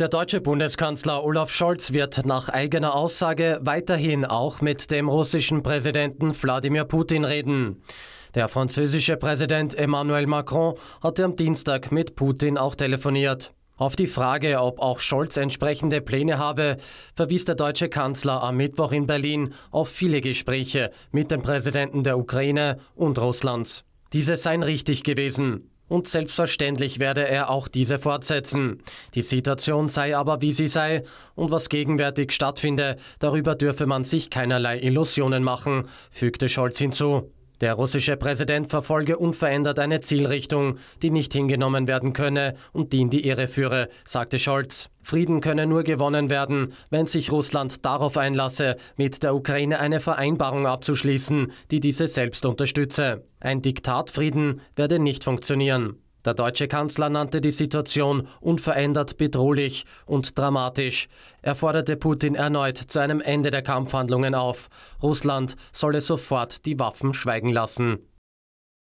Der deutsche Bundeskanzler Olaf Scholz wird nach eigener Aussage weiterhin auch mit dem russischen Präsidenten Wladimir Putin reden. Der französische Präsident Emmanuel Macron hatte am Dienstag mit Putin auch telefoniert. Auf die Frage, ob auch Scholz entsprechende Pläne habe, verwies der deutsche Kanzler am Mittwoch in Berlin auf viele Gespräche mit den Präsidenten der Ukraine und Russlands. Diese seien richtig gewesen. Und selbstverständlich werde er auch diese fortsetzen. Die Situation sei aber wie sie sei und was gegenwärtig stattfinde, darüber dürfe man sich keinerlei Illusionen machen, fügte Scholz hinzu. Der russische Präsident verfolge unverändert eine Zielrichtung, die nicht hingenommen werden könne und die in die Irre führe, sagte Scholz. Frieden könne nur gewonnen werden, wenn sich Russland darauf einlasse, mit der Ukraine eine Vereinbarung abzuschließen, die diese selbst unterstütze. Ein Diktatfrieden werde nicht funktionieren. Der deutsche Kanzler nannte die Situation unverändert bedrohlich und dramatisch. Er forderte Putin erneut zu einem Ende der Kampfhandlungen auf. Russland solle sofort die Waffen schweigen lassen.